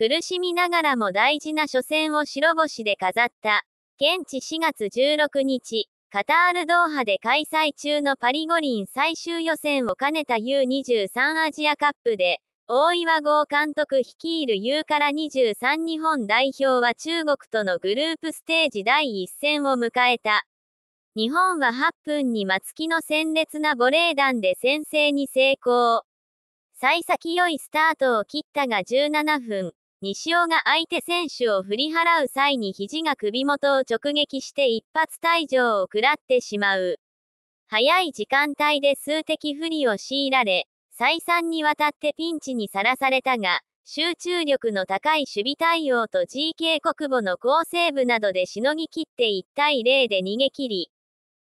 苦しみながらも大事な初戦を白星で飾った。現地4月16日、カタールドーハで開催中のパリ五輪最終予選を兼ねた U23 アジアカップで、大岩剛監督率いる U から23日本代表は中国とのグループステージ第1戦を迎えた。日本は8分に松木の鮮烈なボレー弾で先制に成功。幸先良いスタートを切ったが17分、西尾が相手選手を振り払う際に肘が首元を直撃して一発退場を食らってしまう。早い時間帯で数的不利を強いられ、再三にわたってピンチにさらされたが、集中力の高い守備対応と GK 国母の好セーブなどでしのぎ切って1対0で逃げ切り、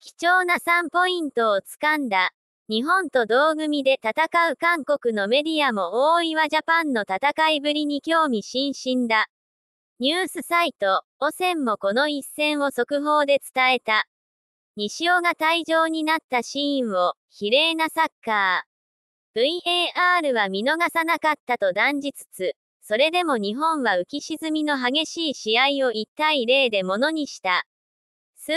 貴重な3ポイントを掴んだ。日本と同組で戦う韓国のメディアも大岩ジャパンの戦いぶりに興味津々だ。ニュースサイト、汚染もこの一戦を速報で伝えた。西尾が退場になったシーンを、比例なサッカー。VAR は見逃さなかったと断じつつ、それでも日本は浮き沈みの激しい試合を1対0でものにした。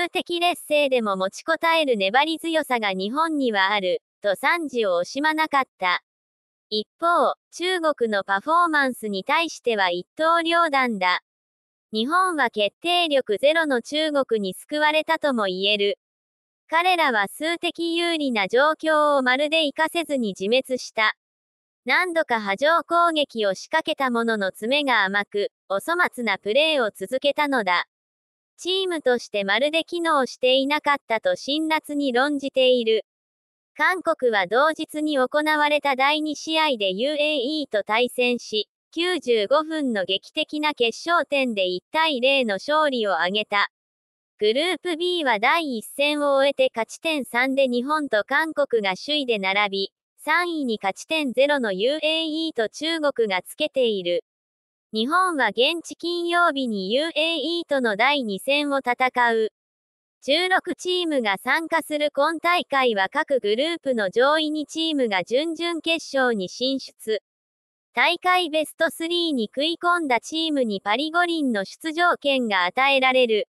数的劣勢でも持ちこたえる粘り強さが日本にはある、と賛辞を惜しまなかった。一方、中国のパフォーマンスに対しては一刀両断だ。日本は決定力ゼロの中国に救われたとも言える。彼らは数的有利な状況をまるで活かせずに自滅した。何度か波状攻撃を仕掛けたものの爪が甘く、お粗末なプレーを続けたのだ。チームとしてまるで機能していなかったと辛辣に論じている。韓国は同日に行われた第2試合で UAE と対戦し、95分の劇的な決勝点で1対0の勝利を挙げた。グループ B は第1戦を終えて勝ち点3で日本と韓国が首位で並び、3位に勝ち点0の UAE と中国がつけている。日本は現地金曜日に UAE との第2戦を戦う。16チームが参加する今大会は各グループの上位2チームが準々決勝に進出。大会ベスト3に食い込んだチームにパリ五輪の出場権が与えられる。